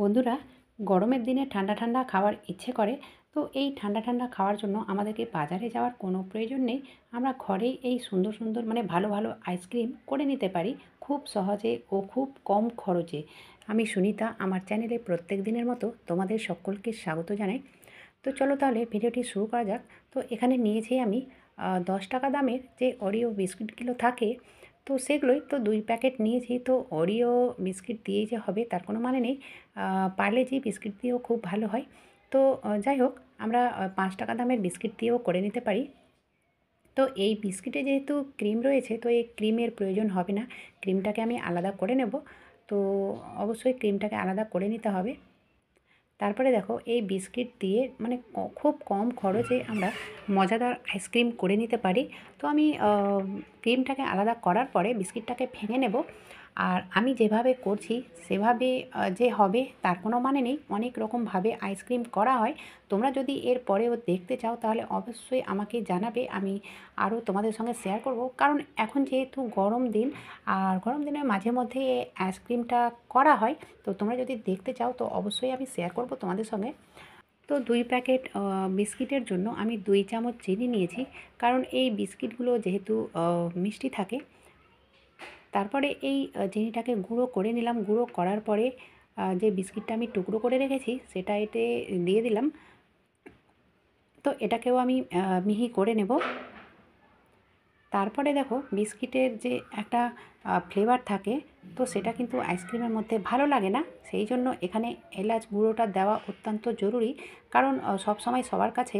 বন্ধুরা গরমের দিনে ঠান্ডা ঠান্ডা খাওয়ার ইচ্ছে করে তো এই ঠান্ডা ঠান্ডা খাওয়ার জন্য আমাদেরকে বাজারে যাওয়ার কোনো প্রয়োজন নেই আমরা ঘরেই এই সুন্দর সুন্দর মানে ভালো ভালো আইসক্রিম করে নিতে পারি খুব সহজে ও খুব কম খরচে আমি সুনিতা আমার চ্যানেলে প্রত্যেক দিনের মতো তোমাদের সকলকে স্বাগত জানাই তো চলো তাহলে ভিডিওটি শুরু করা যাক তো এখানে নিয়েছি আমি দশ টাকা দামের যে অরিও বিস্কুটগুলো থাকে তো সেগুলোই তো দুই প্যাকেট নিয়েছি তো অরিও বিস্কিট দিয়েই যে হবে তার কোনো মানে নেই পারলে যে বিস্কিট দিয়েও খুব ভালো হয় তো যাই হোক আমরা পাঁচ টাকা দামের বিস্কিট দিয়েও করে নিতে পারি তো এই বিস্কিটে যেহেতু ক্রিম রয়েছে তো এই ক্রিমের প্রয়োজন হবে না ক্রিমটাকে আমি আলাদা করে নেব তো অবশ্যই ক্রিমটাকে আলাদা করে নিতে হবে তারপরে দেখো এই বিস্কিট দিয়ে মানে খুব কম খরচে আমরা মজাদার আইসক্রিম করে নিতে পারি তো আমি ক্রিমটাকে আলাদা করার পরে বিস্কিটটাকে ভেঙে নেব আর আমি যেভাবে করছি সেভাবে যে হবে তার কোনো মানে নেই অনেক রকমভাবে আইসক্রিম করা হয় তোমরা যদি এর পরেও দেখতে চাও তাহলে অবশ্যই আমাকে জানাবে আমি আরও তোমাদের সঙ্গে শেয়ার করব কারণ এখন যেহেতু গরম দিন আর গরম দিনের মাঝে মধ্যে আইসক্রিমটা করা হয় তো তোমরা যদি দেখতে চাও তো অবশ্যই আমি শেয়ার করব তোমাদের সঙ্গে তো দুই প্যাকেট বিস্কিটের জন্য আমি দুই চামচ চিনি নিয়েছি কারণ এই বিস্কিটগুলো যেহেতু মিষ্টি থাকে তারপরে এই চিনিটাকে গুঁড়ো করে নিলাম গুঁড়ো করার পরে যে বিস্কিটটা আমি টুকরো করে রেখেছি সেটা এতে দিয়ে দিলাম তো এটাকেও আমি মিহি করে নেব তারপরে দেখো বিস্কিটের যে একটা ফ্লেভার থাকে তো সেটা কিন্তু আইসক্রিমের মধ্যে ভালো লাগে না সেই জন্য এখানে এলাচ গুঁড়োটা দেওয়া অত্যন্ত জরুরি কারণ সবসময় সবার কাছে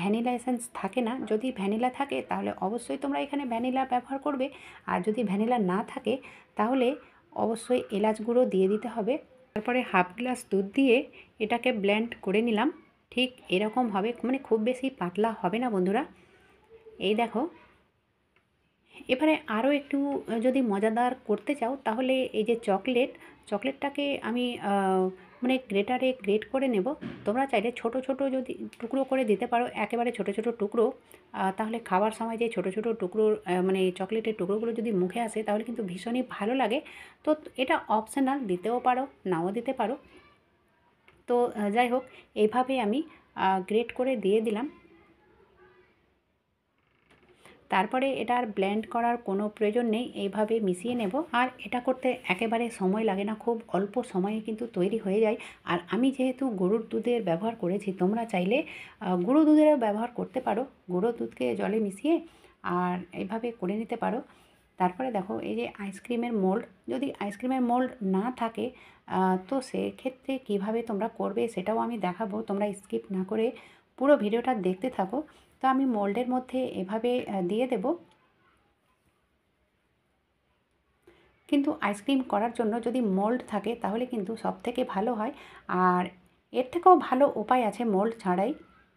ভ্যানিলা এসেন্স থাকে না যদি ভ্যানিলা থাকে তাহলে অবশ্যই তোমরা এখানে ভ্যানিলা ব্যবহার করবে আর যদি ভ্যানিলা না থাকে তাহলে অবশ্যই এলাচ গুঁড়ো দিয়ে দিতে হবে তারপরে হাফ গ্লাস দুধ দিয়ে এটাকে ব্ল্যান্ড করে নিলাম ঠিক এরকম হবে মানে খুব বেশি পাতলা হবে না বন্ধুরা এই দেখো এবারে আরও একটু যদি মজাদার করতে চাও তাহলে এই যে চকলেট চকলেটটাকে আমি মানে গ্রেটারে গ্রেট করে নেব তোমরা চাইলে ছোট ছোট যদি টুকরো করে দিতে পারো একেবারে ছোট ছোট টুকরো তাহলে খাওয়ার সময় যে ছোট ছোট টুকরো মানে চকলেটের টুকরোগুলো যদি মুখে আসে তাহলে কিন্তু ভীষণই ভালো লাগে তো এটা অপশনাল দিতেও পারো নাও দিতে পারো তো যাই হোক এইভাবে আমি গ্রেট করে দিয়ে দিলাম তারপরে এটা আর ব্লেন্ড করার কোনো প্রয়োজন নেই এইভাবে মিশিয়ে নেব আর এটা করতে একেবারে সময় লাগে না খুব অল্প সময়ে কিন্তু তৈরি হয়ে যায় আর আমি যেহেতু গরুর দুধের ব্যবহার করেছি তোমরা চাইলে গুঁড়ো দুধেরও ব্যবহার করতে পারো গুঁড়ো দুধকে জলে মিশিয়ে আর এইভাবে করে নিতে পারো তারপরে দেখো এই যে আইসক্রিমের মোল্ড যদি আইসক্রিমের মোল্ড না থাকে তো সেক্ষেত্রে কিভাবে তোমরা করবে সেটাও আমি দেখাবো তোমরা স্কিপ না করে পুরো ভিডিওটা দেখতে থাকো তো আমি মোল্ডের মধ্যে এভাবে দিয়ে দেব কিন্তু আইসক্রিম করার জন্য যদি মোল্ড থাকে তাহলে কিন্তু সব থেকে ভালো হয় আর এর থেকেও ভালো উপায় আছে মোল্ড ছাড়াই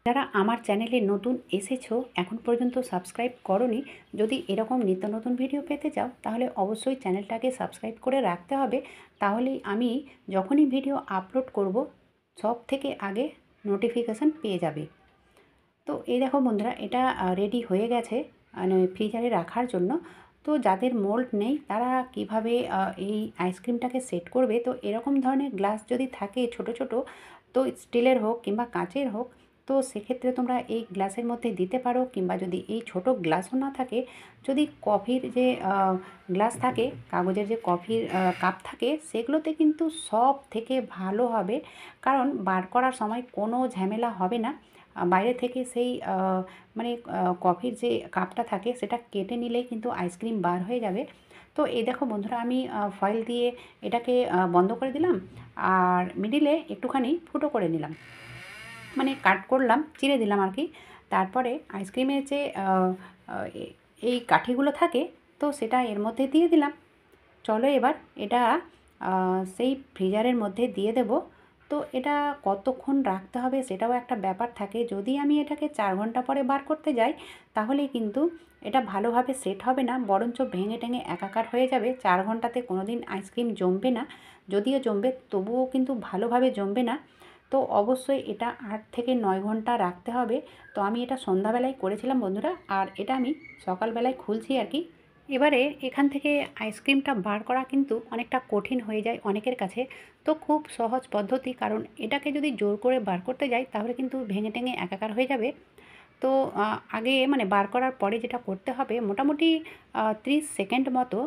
যারা আমার চ্যানেলে নতুন এসেছো এখন পর্যন্ত সাবস্ক্রাইব করনি যদি এরকম নিত্য নতুন ভিডিও পেতে চাও তাহলে অবশ্যই চ্যানেলটাকে সাবস্ক্রাইব করে রাখতে হবে তাহলেই আমি যখনই ভিডিও আপলোড করব সব থেকে আগে নোটিফিকেশান পেয়ে যাবে তো এই দেখো বন্ধুরা এটা রেডি হয়ে গেছে মানে ফ্রিজারে রাখার জন্য তো যাদের মোল্ড নেই তারা কিভাবে এই আইসক্রিমটাকে সেট করবে তো এরকম ধরনের গ্লাস যদি থাকে ছোট ছোট তো স্টিলের হোক কিংবা কাঁচের হোক তো সেক্ষেত্রে তোমরা এই গ্লাসের মধ্যে দিতে পারো কিংবা যদি এই ছোট গ্লাসও না থাকে যদি কফির যে গ্লাস থাকে কাগজের যে কফির কাপ থাকে সেগুলোতে কিন্তু সব থেকে ভালো হবে কারণ বার করার সময় কোনো ঝামেলা হবে না বাইরে থেকে সেই মানে কফির যে কাপটা থাকে সেটা কেটে নিলেই কিন্তু আইসক্রিম বার হয়ে যাবে তো এই দেখো বন্ধুরা আমি ফয়েল দিয়ে এটাকে বন্ধ করে দিলাম আর মিডিলে একটুখানি ফুটো করে নিলাম মানে কাট করলাম চিরে দিলাম আর কি তারপরে আইসক্রিমের যে এই কাঠিগুলো থাকে তো সেটা এর মধ্যে দিয়ে দিলাম চলো এবার এটা সেই ফ্রিজারের মধ্যে দিয়ে দেবো তো এটা কতক্ষণ রাখতে হবে সেটাও একটা ব্যাপার থাকে যদি আমি এটাকে চার ঘন্টা পরে বার করতে যাই তাহলে কিন্তু এটা ভালোভাবে সেট হবে না বরঞ্চ ভেঙে টেঙে একাকার হয়ে যাবে চার ঘন্টাতে কোনো দিন আইসক্রিম জমবে না যদিও জমবে তবুও কিন্তু ভালোভাবে জমবে না তো অবশ্যই এটা আট থেকে নয় ঘন্টা রাখতে হবে তো আমি এটা সন্ধ্যাবেলায় করেছিলাম বন্ধুরা আর এটা আমি সকালবেলায় খুলছি আর কি এবারে এখান থেকে আইসক্রিমটা বার করা কিন্তু অনেকটা কঠিন হয়ে যায় অনেকের কাছে তো খুব সহজ পদ্ধতি কারণ এটাকে যদি জোর করে বার করতে যাই তাহলে কিন্তু ভেঙে টেঙে একাকার হয়ে যাবে তো আগে মানে বার করার পরে যেটা করতে হবে মোটামুটি 30 সেকেন্ড মতো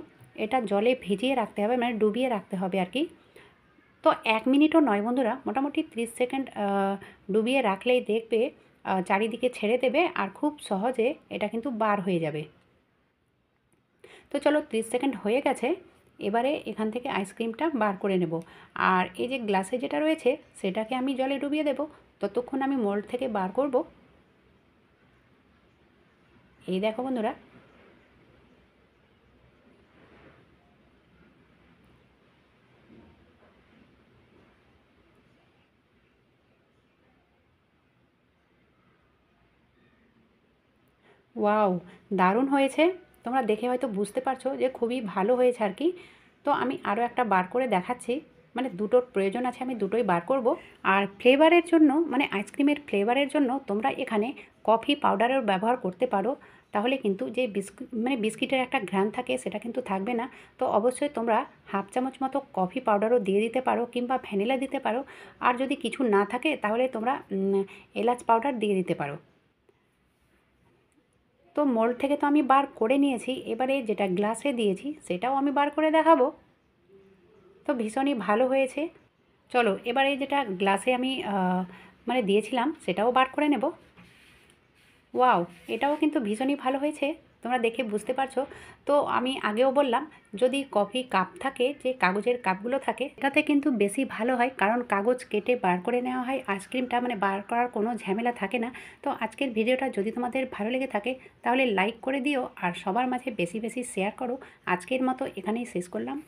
এটা জলে ভিজিয়ে রাখতে হবে মানে ডুবিয়ে রাখতে হবে আর কি তো এক মিনিটও নয় বন্ধুরা মোটামুটি 30 সেকেন্ড ডুবিয়ে রাখলেই দেখবে চারিদিকে ছেড়ে দেবে আর খুব সহজে এটা কিন্তু বার হয়ে যাবে তো চলো 30 সেকেন্ড হয়ে গেছে এবারে এখান থেকে আইসক্রিমটা বার করে নেব আর এই যে গ্লাসে যেটা রয়েছে সেটাকে আমি জলে ডুবিয়ে দেব ততক্ষণ আমি মোল্ড থেকে বার করব এই দেখো বন্ধুরা ওয়াও দারুণ হয়েছে তোমরা দেখে হয়তো বুঝতে পারছো যে খুবই ভালো হয়েছে আর কি তো আমি আরও একটা বার করে দেখাচ্ছি মানে দুটোর প্রয়োজন আছে আমি দুটোই বার করব আর ফ্লেভারের জন্য মানে আইসক্রিমের ফ্লেভারের জন্য তোমরা এখানে কফি পাউডারের ব্যবহার করতে পারো তাহলে কিন্তু যে বিস্কুট মানে বিস্কিটের একটা ঘ্রাণ থাকে সেটা কিন্তু থাকবে না তো অবশ্যই তোমরা হাফ চামচ মতো কফি পাউডারও দিয়ে দিতে পারো কিংবা ভ্যানিলা দিতে পারো আর যদি কিছু না থাকে তাহলে তোমরা এলাচ পাউডার দিয়ে দিতে পারো তো মোল্ড থেকে তো আমি বার করে নিয়েছি এবারে যেটা গ্লাসে দিয়েছি সেটাও আমি বার করে দেখাবো তো ভীষণই ভালো হয়েছে চলো এবারে যেটা গ্লাসে আমি মানে দিয়েছিলাম সেটাও বার করে নেব ওয়াও এটাও কিন্তু ভীষণই ভালো হয়েছে তোমরা দেখে বুঝতে পারছো তো আমি আগেও বললাম যদি কফি কাপ থাকে যে কাগজের কাপগুলো থাকে এটাতে কিন্তু বেশি ভালো হয় কারণ কাগজ কেটে বার করে নেওয়া হয় আইসক্রিমটা মানে বার করার কোনো ঝামেলা থাকে না তো আজকের ভিডিওটা যদি তোমাদের ভালো লেগে থাকে তাহলে লাইক করে দিও আর সবার মাঝে বেশি বেশি শেয়ার করো আজকের মতো এখানেই শেষ করলাম